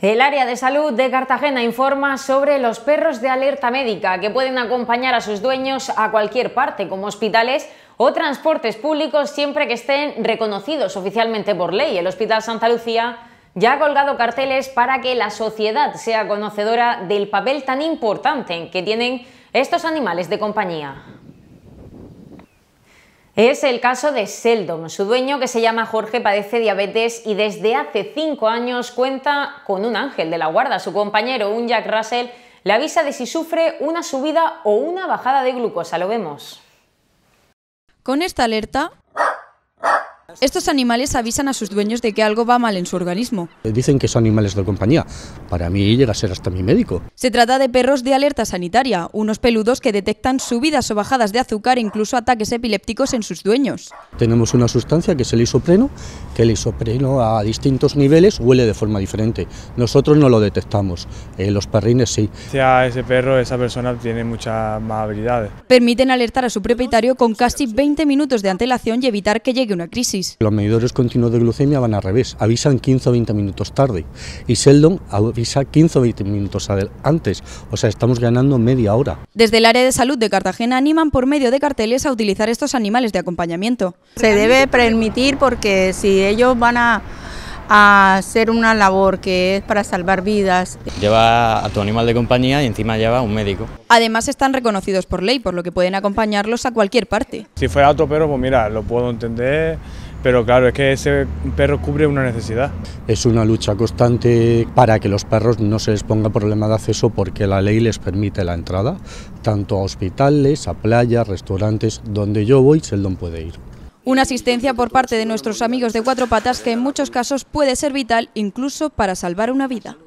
El área de salud de Cartagena informa sobre los perros de alerta médica que pueden acompañar a sus dueños a cualquier parte, como hospitales o transportes públicos, siempre que estén reconocidos oficialmente por ley. El Hospital Santa Lucía ya ha colgado carteles para que la sociedad sea conocedora del papel tan importante que tienen estos animales de compañía. Es el caso de Seldom. Su dueño, que se llama Jorge, padece diabetes y desde hace cinco años cuenta con un ángel de la guarda. Su compañero, un Jack Russell, le avisa de si sufre una subida o una bajada de glucosa. Lo vemos. Con esta alerta, estos animales avisan a sus dueños de que algo va mal en su organismo. Eh, dicen que son animales de compañía. Para mí llega a ser hasta mi médico. Se trata de perros de alerta sanitaria, unos peludos que detectan subidas o bajadas de azúcar e incluso ataques epilépticos en sus dueños. Tenemos una sustancia que es el isopreno, que el isopreno a distintos niveles huele de forma diferente. Nosotros no lo detectamos, eh, los perrines sí. A ese perro, esa persona tiene muchas más habilidades. Permiten alertar a su propietario con casi 20 minutos de antelación y evitar que llegue una crisis. Los medidores continuos de glucemia van al revés, avisan 15 o 20 minutos tarde y Sheldon avisa 15 o 20 minutos antes, o sea, estamos ganando media hora. Desde el área de salud de Cartagena animan por medio de carteles a utilizar estos animales de acompañamiento. Se debe permitir porque si ellos van a a hacer una labor que es para salvar vidas. Lleva a tu animal de compañía y encima lleva a un médico. Además están reconocidos por ley, por lo que pueden acompañarlos a cualquier parte. Si fuera otro perro, pues mira, lo puedo entender pero claro, es que ese perro cubre una necesidad. Es una lucha constante para que los perros no se les ponga problema de acceso porque la ley les permite la entrada, tanto a hospitales, a playas, restaurantes, donde yo voy, Seldon puede ir. Una asistencia por parte de nuestros amigos de cuatro patas que en muchos casos puede ser vital incluso para salvar una vida.